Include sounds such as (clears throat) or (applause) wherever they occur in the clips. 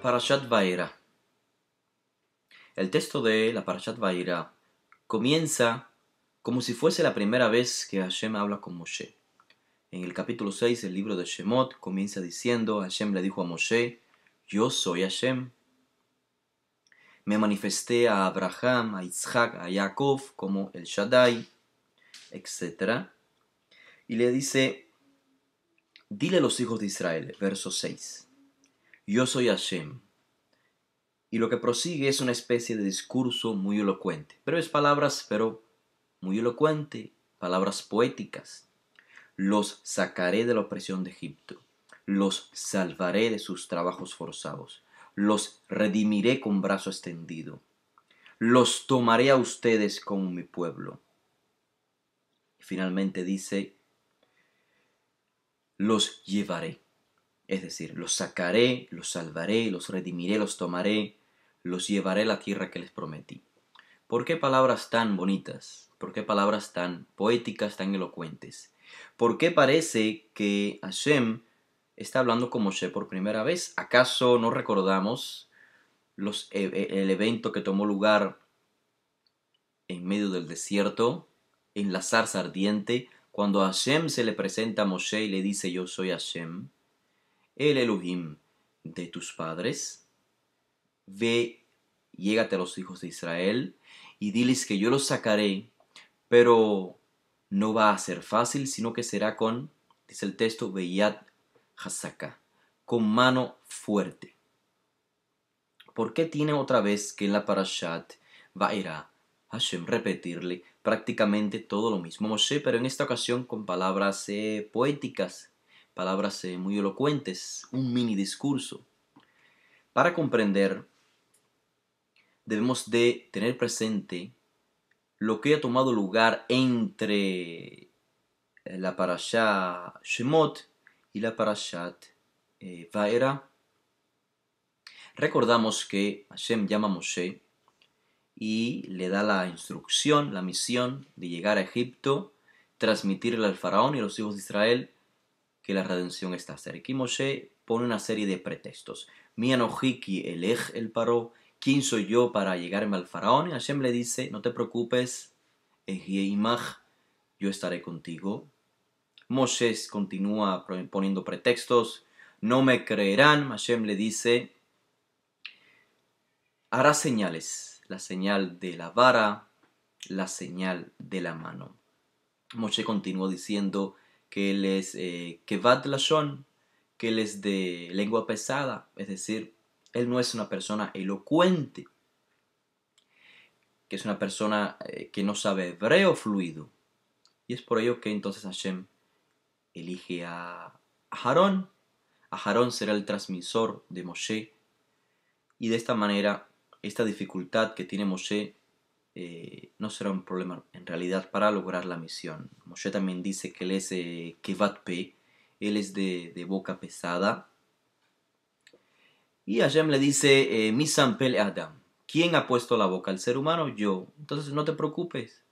Parashat Vaera. El texto de la Parashat Vaera comienza como si fuese la primera vez que Hashem habla con Moshe. En el capítulo 6 del libro de Shemot comienza diciendo, Hashem le dijo a Moshe, yo soy Hashem, me manifesté a Abraham, a Isaac, a Jacob como el Shaddai, etc. Y le dice, dile a los hijos de Israel, verso 6, yo soy Hashem. Y lo que prosigue es una especie de discurso muy elocuente, pero es palabras, pero muy elocuente, palabras poéticas. Los sacaré de la opresión de Egipto, los salvaré de sus trabajos forzados los redimiré con brazo extendido. Los tomaré a ustedes como mi pueblo. Y finalmente dice, los llevaré. Es decir, los sacaré, los salvaré, los redimiré, los tomaré, los llevaré a la tierra que les prometí. ¿Por qué palabras tan bonitas? ¿Por qué palabras tan poéticas, tan elocuentes? ¿Por qué parece que Hashem está hablando con Moshe por primera vez. ¿Acaso no recordamos e, e, el evento que tomó lugar en medio del desierto, en la zarza ardiente, cuando a Hashem se le presenta a Moshe y le dice yo soy Hashem, el Elohim de tus padres? Ve, llégate a los hijos de Israel y diles que yo los sacaré, pero no va a ser fácil, sino que será con, dice el texto, Beyat hasaka, con mano fuerte. ¿Por qué tiene otra vez que en la parashat a Hashem repetirle prácticamente todo lo mismo Moshe, pero en esta ocasión con palabras eh, poéticas, palabras eh, muy elocuentes, un mini discurso? Para comprender, debemos de tener presente lo que ha tomado lugar entre la Parashat Shemot y la Parashat eh, Vaera. Recordamos que Hashem llama a Moshe y le da la instrucción, la misión de llegar a Egipto, transmitirle al faraón y a los hijos de Israel que la redención está cerca. Y Moshe pone una serie de pretextos. Mi anojiki elej el paró, ¿quién soy yo para llegarme al faraón? Y Hashem le dice, no te preocupes, Imaj, yo estaré contigo, Moshe continúa poniendo pretextos. No me creerán. Hashem le dice, hará señales. La señal de la vara, la señal de la mano. Moshe continuó diciendo que él es eh, Lashon, que él es de lengua pesada, es decir, él no es una persona elocuente, que es una persona eh, que no sabe hebreo fluido. Y es por ello que entonces Hashem elige a A Aarón será el transmisor de Moshe, y de esta manera esta dificultad que tiene Moshe eh, no será un problema en realidad para lograr la misión. Moshe también dice que él es eh, él es de, boca pesada. Y Hashem le dice, eh, Adam, ¿quién ha puesto la boca al ser humano? Yo. Entonces no te preocupes,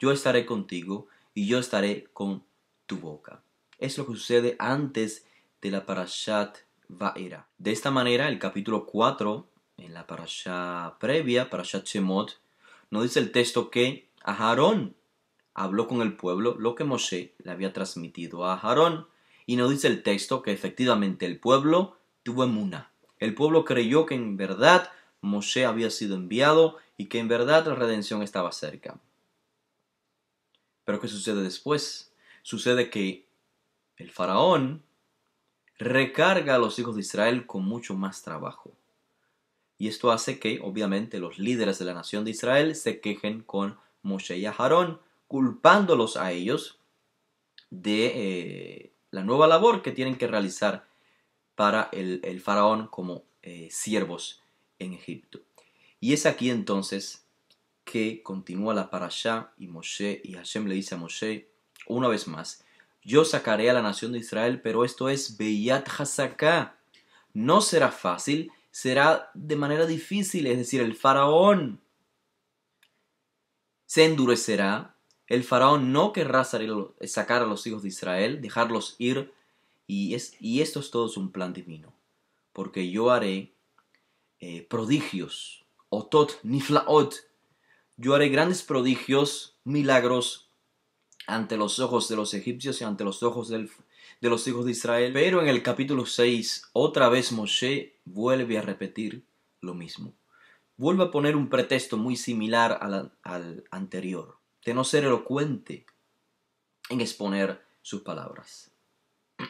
yo estaré contigo y yo estaré con tu boca es lo que sucede antes de la Parashat Va'era. De esta manera, el capítulo 4, en la Parashat previa, Parashat Shemot, nos dice el texto que Aharón habló con el pueblo lo que Moshe le había transmitido a Aharón. Y nos dice el texto que efectivamente el pueblo tuvo emuna. El pueblo creyó que en verdad Moshe había sido enviado y que en verdad la redención estaba cerca. Pero ¿qué sucede después? Sucede que el faraón recarga a los hijos de Israel con mucho más trabajo. Y esto hace que, obviamente, los líderes de la nación de Israel se quejen con Moshe y Aarón, culpándolos a ellos de eh, la nueva labor que tienen que realizar para el, faraón como eh, siervos en Egipto. Y es aquí entonces que continúa la parasha y Moshe y Hashem le dice a Moshe una vez más, yo sacaré a la nación de Israel, pero esto es Beyat Hasaká. No será fácil, será de manera difícil, es decir, el faraón se endurecerá, el faraón no querrá sacar a los hijos de Israel, dejarlos ir, y, esto es todo un plan divino, porque yo haré eh, prodigios, otot niflaot, yo haré grandes prodigios, milagros ante los ojos de los egipcios y ante los ojos de los hijos de Israel. Pero en el capítulo 6, otra vez Moshe vuelve a repetir lo mismo. Vuelve a poner un pretexto muy similar al, al anterior, de no ser elocuente en exponer sus palabras.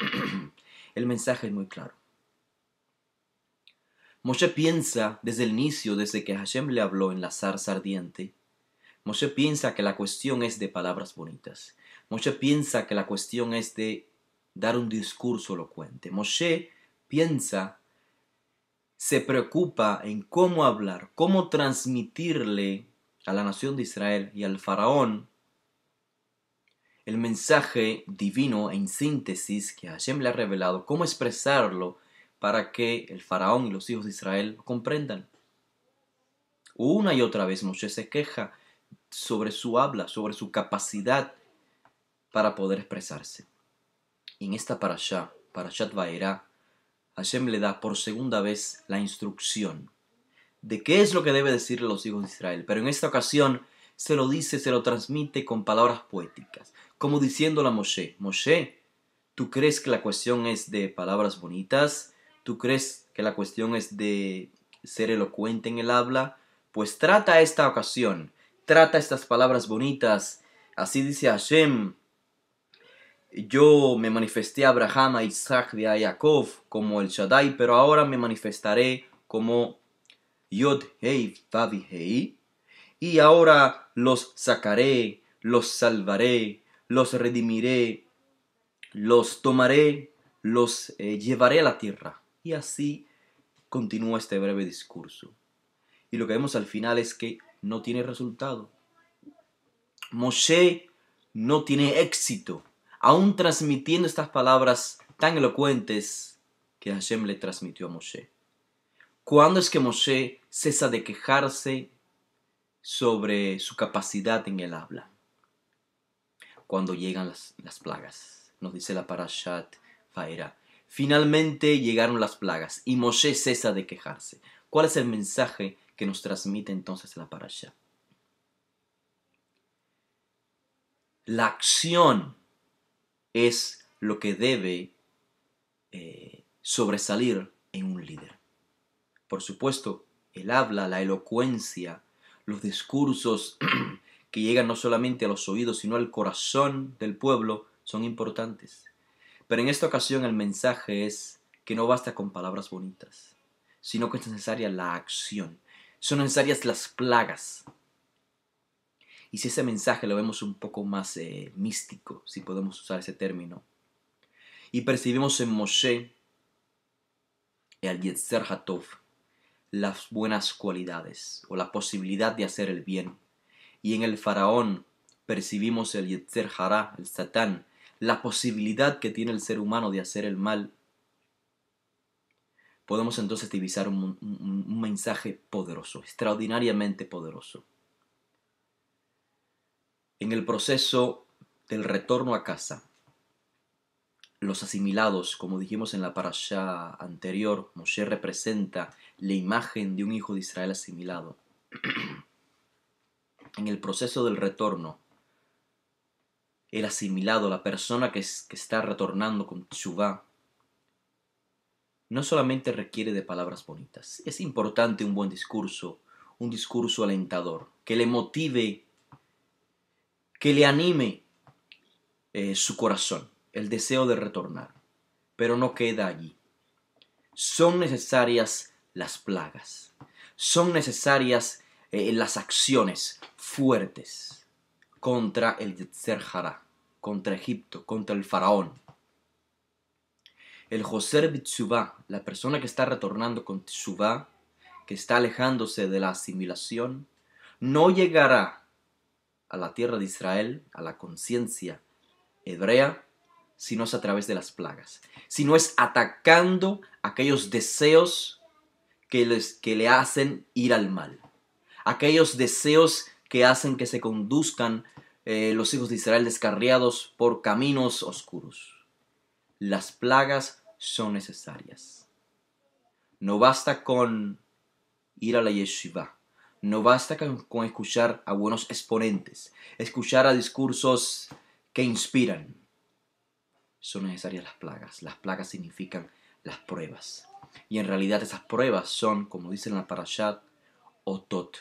(clears throat) el mensaje es muy claro. Moshe piensa desde el inicio, desde que Hashem le habló en la zarza ardiente, Moshe piensa que la cuestión es de palabras bonitas. Moshe piensa que la cuestión es de dar un discurso elocuente. Moshe piensa, se preocupa en cómo hablar, cómo transmitirle a la nación de Israel y al faraón el mensaje divino en síntesis que Hashem le ha revelado, cómo expresarlo para que el faraón y los hijos de Israel lo comprendan. Una y otra vez Moshe se queja sobre su habla, sobre su capacidad para poder expresarse. En esta parasha, parashat Vaera, Hashem le da por segunda vez la instrucción de qué es lo que debe decirle a los hijos de Israel, pero en esta ocasión se lo dice, se lo transmite con palabras poéticas, como diciéndole a Moshe, Moshe, ¿tú crees que la cuestión es de palabras bonitas? ¿Tú crees que la cuestión es de ser elocuente en el habla? Pues trata esta ocasión trata estas palabras bonitas. Así dice Hashem, yo me manifesté a Abraham, a Isaac y a Jacob como el Shaddai, pero ahora me manifestaré como Yod Hei Vavi Hei. Y ahora los sacaré, los salvaré, los redimiré, los tomaré, los eh, llevaré a la tierra. Y así continúa este breve discurso. Y lo que vemos al final es que no tiene resultado. Moshe no tiene éxito, aún transmitiendo estas palabras tan elocuentes que Hashem le transmitió a Moshe. ¿Cuándo es que Moshe cesa de quejarse sobre su capacidad en el habla? Cuando llegan las, plagas, nos dice la Parashat Faera. Finalmente llegaron las plagas y Moshe cesa de quejarse. ¿Cuál es el mensaje nos transmite entonces la parasha. La acción es lo que debe eh, sobresalir en un líder. Por supuesto, el habla, la elocuencia, los discursos (clears throat) que llegan no solamente a los oídos, sino al corazón del pueblo, son importantes. Pero en esta ocasión el mensaje es que no basta con palabras bonitas, sino que es necesaria la acción son necesarias las plagas. Y si ese mensaje lo vemos un poco más eh, místico, si podemos usar ese término, y percibimos en Moshe el al Yetzer Hatov las buenas cualidades o la posibilidad de hacer el bien, y en el faraón percibimos el Yetzer Hará, el Satán, la posibilidad que tiene el ser humano de hacer el mal, podemos entonces divisar un, mensaje poderoso, extraordinariamente poderoso. En el proceso del retorno a casa, los asimilados, como dijimos en la parasha anterior, Moshe representa la imagen de un hijo de Israel asimilado. (clears throat) en el proceso del retorno, el asimilado, la persona que, está retornando con Shuvah, no solamente requiere de palabras bonitas, es importante un buen discurso, un discurso alentador, que le motive, que le anime eh, su corazón, el deseo de retornar. Pero no queda allí. Son necesarias las plagas, son necesarias eh, las acciones fuertes contra el Yetzer contra Egipto, contra el faraón, el josé Bitsubá, la persona que está retornando con Tsuba, que está alejándose de la asimilación, no llegará a la tierra de Israel, a la conciencia hebrea, si no es a través de las plagas, si no es atacando aquellos deseos que, les, que le hacen ir al mal, aquellos deseos que hacen que se conduzcan eh, los hijos de Israel descarriados por caminos oscuros. Las plagas son necesarias. No basta con ir a la yeshiva, no basta con, escuchar a buenos exponentes, escuchar a discursos que inspiran. Son necesarias las plagas. Las plagas significan las pruebas. Y en realidad esas pruebas son, como dice en la Parashat, otot,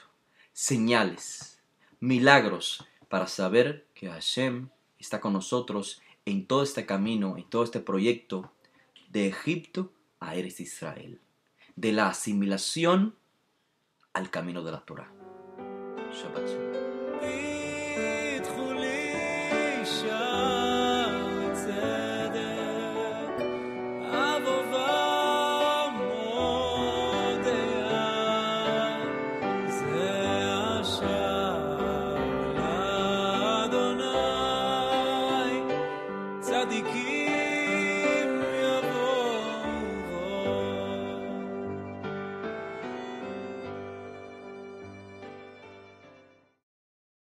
señales, milagros para saber que Hashem está con nosotros en todo este camino, en todo este proyecto de Egipto a Eres Israel, de la asimilación al camino de la Torah. Shabbat